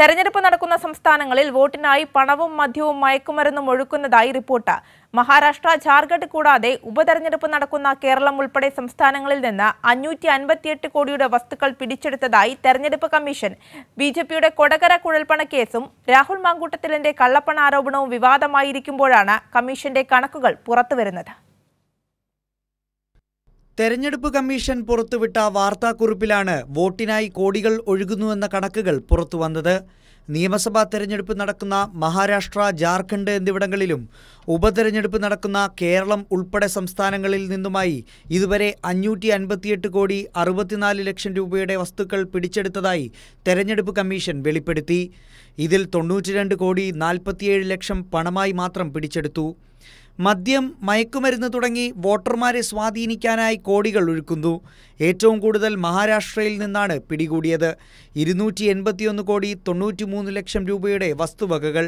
തെരഞ്ഞെടുപ്പ് നടക്കുന്ന സംസ്ഥാനങ്ങളിൽ വോട്ടിനായി പണവും മദ്യവും മയക്കുമരുന്നും ഒഴുക്കുന്നതായി റിപ്പോർട്ട് മഹാരാഷ്ട്ര ജാർഖണ്ഡ് കൂടാതെ ഉപതെരഞ്ഞെടുപ്പ് നടക്കുന്ന കേരളം ഉൾപ്പെടെ സംസ്ഥാനങ്ങളിൽ നിന്ന് അഞ്ഞൂറ്റി കോടിയുടെ വസ്തുക്കൾ പിടിച്ചെടുത്തതായി തെരഞ്ഞെടുപ്പ് കമ്മീഷൻ ബി കൊടകര കുഴൽപ്പണ കേസും രാഹുൽ മാങ്കൂട്ടത്തിലിന്റെ കള്ളപ്പണ ആരോപണവും വിവാദമായിരിക്കുമ്പോഴാണ് കമ്മീഷന്റെ കണക്കുകൾ പുറത്തുവരുന്നത് തെരഞ്ഞെടുപ്പ് കമ്മീഷൻ പുറത്തുവിട്ട വാർത്താക്കുറിപ്പിലാണ് വോട്ടിനായി കോടികൾ ഒഴുകുന്നുവെന്ന കണക്കുകൾ പുറത്തുവന്നത് നിയമസഭാ തെരഞ്ഞെടുപ്പ് നടക്കുന്ന മഹാരാഷ്ട്ര ജാർഖണ്ഡ് എന്നിവിടങ്ങളിലും ഉപതെരഞ്ഞെടുപ്പ് നടക്കുന്ന കേരളം ഉൾപ്പെടെ സംസ്ഥാനങ്ങളിൽ നിന്നുമായി ഇതുവരെ അഞ്ഞൂറ്റി അൻപത്തിയെട്ട് കോടി അറുപത്തിനാല് ലക്ഷം രൂപയുടെ വസ്തുക്കൾ പിടിച്ചെടുത്തതായി തെരഞ്ഞെടുപ്പ് കമ്മീഷൻ വെളിപ്പെടുത്തി ഇതിൽ തൊണ്ണൂറ്റിരണ്ട് കോടി നാൽപ്പത്തിയേഴ് ലക്ഷം പണമായി മാത്രം പിടിച്ചെടുത്തു മദ്യം മയക്കുമരുന്ന് തുടങ്ങി വോട്ടർമാരെ സ്വാധീനിക്കാനായി കോടികൾ ഒഴുക്കുന്നു ഏറ്റവും കൂടുതൽ മഹാരാഷ്ട്രയിൽ നിന്നാണ് പിടികൂടിയത് ഇരുന്നൂറ്റി എൺപത്തിയൊന്ന് കോടി തൊണ്ണൂറ്റിമൂന്ന് ലക്ഷം രൂപയുടെ വസ്തുവകകൾ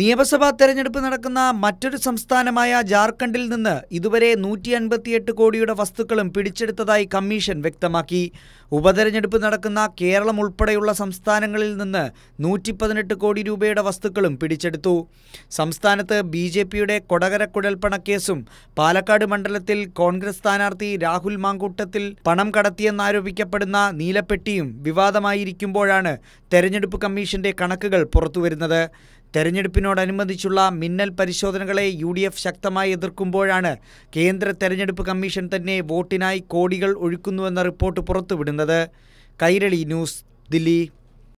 നിയമസഭാ തെരഞ്ഞെടുപ്പ് നടക്കുന്ന മറ്റൊരു സംസ്ഥാനമായ ജാർഖണ്ഡിൽ നിന്ന് ഇതുവരെ നൂറ്റി അൻപത്തിയെട്ട് കോടിയുടെ വസ്തുക്കളും പിടിച്ചെടുത്തതായി കമ്മീഷൻ വ്യക്തമാക്കി ഉപതെരഞ്ഞെടുപ്പ് നടക്കുന്ന കേരളം ഉൾപ്പെടെയുള്ള സംസ്ഥാനങ്ങളിൽ നിന്ന് നൂറ്റി പതിനെട്ട് കോടി രൂപയുടെ വസ്തുക്കളും പിടിച്ചെടുത്തു സംസ്ഥാനത്ത് ബി ജെ പിയുടെ കൊടകര കുഴൽപ്പണക്കേസും പാലക്കാട് മണ്ഡലത്തിൽ കോൺഗ്രസ് സ്ഥാനാർത്ഥി രാഹുൽ മാങ്കൂട്ടത്തിൽ പണം കടത്തിയെന്നാരോപിക്കപ്പെടുന്ന നീലപ്പെട്ടിയും വിവാദമായിരിക്കുമ്പോഴാണ് തെരഞ്ഞെടുപ്പ് കമ്മീഷന്റെ കണക്കുകൾ പുറത്തുവരുന്നത് തെരഞ്ഞെടുപ്പിനോടനുബന്ധിച്ചുള്ള മിന്നൽ പരിശോധനകളെ യു ഡി എഫ് ശക്തമായി എതിർക്കുമ്പോഴാണ് കേന്ദ്ര തെരഞ്ഞെടുപ്പ് കമ്മീഷൻ തന്നെ വോട്ടിനായി കോടികൾ ഒഴുക്കുന്നുവെന്ന റിപ്പോർട്ട് പുറത്തുവിടുന്നത് കൈരളി ന്യൂസ് ദില്ലി